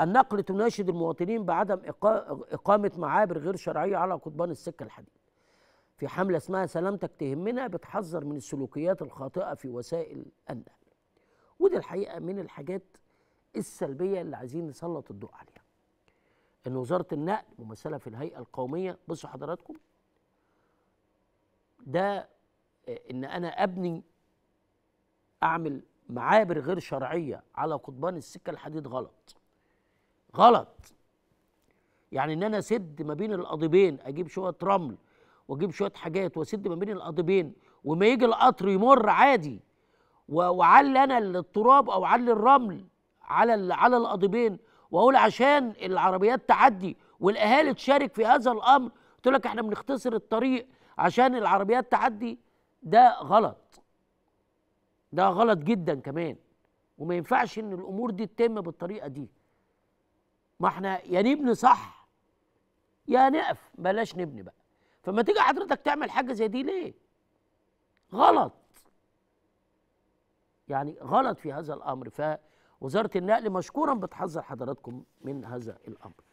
النقل تناشد المواطنين بعدم إقامة معابر غير شرعية على قضبان السكة الحديد في حملة اسمها سلامتك تهمنا بتحذر من السلوكيات الخاطئة في وسائل النقل ودي الحقيقة من الحاجات السلبية اللي عايزين نسلط الضوء عليها إن وزارة النقل ممثلة في الهيئة القومية بصوا حضراتكم ده إن أنا أبني أعمل معابر غير شرعية على قضبان السكة الحديد غلط غلط يعني ان انا اسد ما بين القضيبين اجيب شويه رمل واجيب شويه حاجات واسد ما بين القضيبين وما يجي القطر يمر عادي واعلي انا التراب او علي الرمل على على القضيبين واقول عشان العربيات تعدي والاهالي تشارك في هذا الامر تقول لك احنا بنختصر الطريق عشان العربيات تعدي ده غلط ده غلط جدا كمان وما ينفعش ان الامور دي تتم بالطريقه دي ما احنا يا نبني صح يا نقف بلاش نبني بقى فما تيجي حضرتك تعمل حاجه زي دي ليه غلط يعني غلط في هذا الامر فوزاره النقل مشكورا بتحذر حضراتكم من هذا الامر